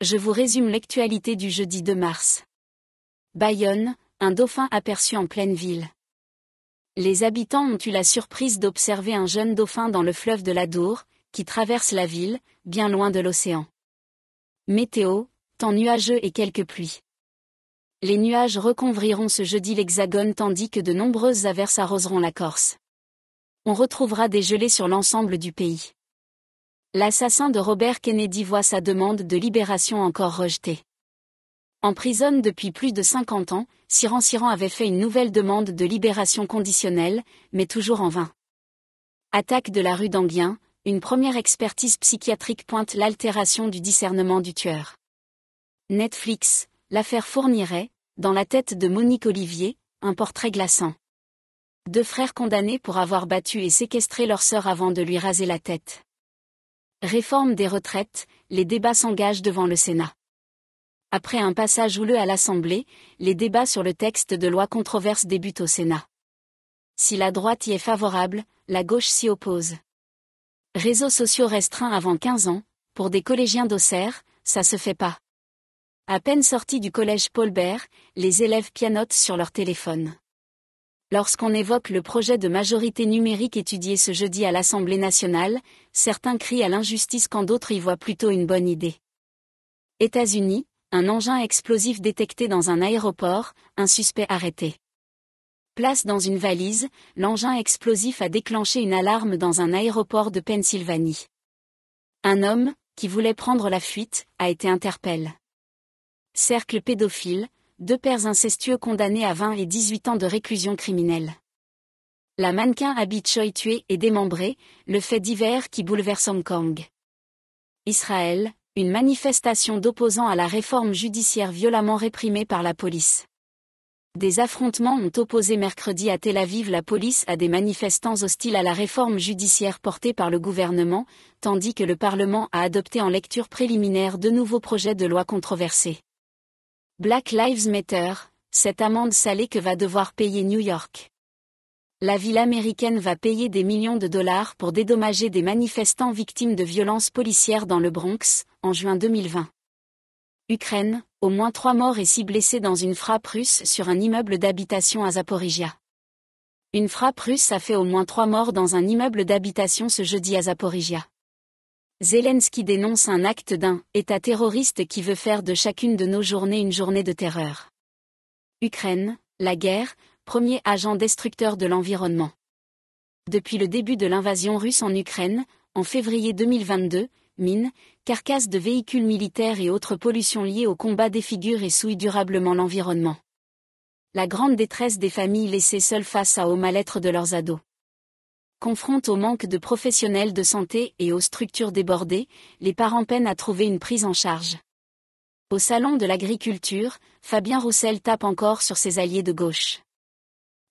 je vous résume l'actualité du jeudi 2 mars. Bayonne, un dauphin aperçu en pleine ville. Les habitants ont eu la surprise d'observer un jeune dauphin dans le fleuve de l'Adour, qui traverse la ville, bien loin de l'océan. Météo, temps nuageux et quelques pluies. Les nuages recouvriront ce jeudi l'Hexagone tandis que de nombreuses averses arroseront la Corse. On retrouvera des gelées sur l'ensemble du pays. L'assassin de Robert Kennedy voit sa demande de libération encore rejetée. En prison depuis plus de 50 ans, Siran Siran avait fait une nouvelle demande de libération conditionnelle, mais toujours en vain. Attaque de la rue d'Anguien, une première expertise psychiatrique pointe l'altération du discernement du tueur. Netflix, l'affaire fournirait, dans la tête de Monique Olivier, un portrait glaçant. Deux frères condamnés pour avoir battu et séquestré leur sœur avant de lui raser la tête. Réforme des retraites, les débats s'engagent devant le Sénat. Après un passage houleux à l'Assemblée, les débats sur le texte de loi controverse débutent au Sénat. Si la droite y est favorable, la gauche s'y oppose. Réseaux sociaux restreints avant 15 ans, pour des collégiens d'Auxerre, ça se fait pas. À peine sortis du collège Paul Bert, les élèves pianotent sur leur téléphone. Lorsqu'on évoque le projet de majorité numérique étudié ce jeudi à l'Assemblée nationale, certains crient à l'injustice quand d'autres y voient plutôt une bonne idée. États-Unis, un engin explosif détecté dans un aéroport, un suspect arrêté. Place dans une valise, l'engin explosif a déclenché une alarme dans un aéroport de Pennsylvanie. Un homme, qui voulait prendre la fuite, a été interpellé. Cercle pédophile, deux pères incestueux condamnés à 20 et 18 ans de réclusion criminelle. La mannequin Abby Choi tuée et démembrée, le fait divers qui bouleverse Hong Kong. Israël, une manifestation d'opposants à la réforme judiciaire violemment réprimée par la police. Des affrontements ont opposé mercredi à Tel Aviv la police à des manifestants hostiles à la réforme judiciaire portée par le gouvernement, tandis que le Parlement a adopté en lecture préliminaire de nouveaux projets de loi controversés. Black Lives Matter, cette amende salée que va devoir payer New York. La ville américaine va payer des millions de dollars pour dédommager des manifestants victimes de violences policières dans le Bronx, en juin 2020. Ukraine, au moins trois morts et six blessés dans une frappe russe sur un immeuble d'habitation à Zaporizhia. Une frappe russe a fait au moins trois morts dans un immeuble d'habitation ce jeudi à Zaporizhia. Zelensky dénonce un acte d'un État terroriste qui veut faire de chacune de nos journées une journée de terreur. Ukraine, la guerre, premier agent destructeur de l'environnement. Depuis le début de l'invasion russe en Ukraine, en février 2022, mines, carcasses de véhicules militaires et autres pollutions liées au combat défigurent et souillent durablement l'environnement. La grande détresse des familles laissées seules face à au mal-être de leurs ados. Confrontés au manque de professionnels de santé et aux structures débordées, les parents peinent à trouver une prise en charge. Au Salon de l'agriculture, Fabien Roussel tape encore sur ses alliés de gauche.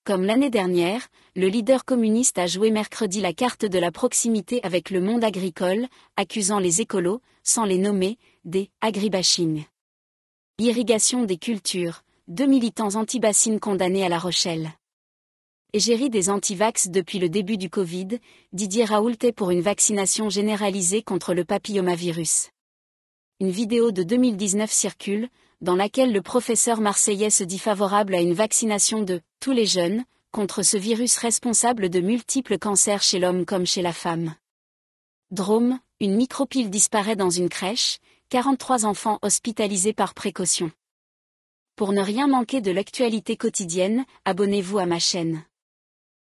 Comme l'année dernière, le leader communiste a joué mercredi la carte de la proximité avec le monde agricole, accusant les écolos, sans les nommer, des agribashing. Irrigation des cultures, deux militants anti condamnés à La Rochelle et ri des antivax depuis le début du Covid, Didier Raoult est pour une vaccination généralisée contre le papillomavirus. Une vidéo de 2019 circule, dans laquelle le professeur marseillais se dit favorable à une vaccination de tous les jeunes contre ce virus responsable de multiples cancers chez l'homme comme chez la femme. Drôme, une micropile disparaît dans une crèche, 43 enfants hospitalisés par précaution. Pour ne rien manquer de l'actualité quotidienne, abonnez-vous à ma chaîne.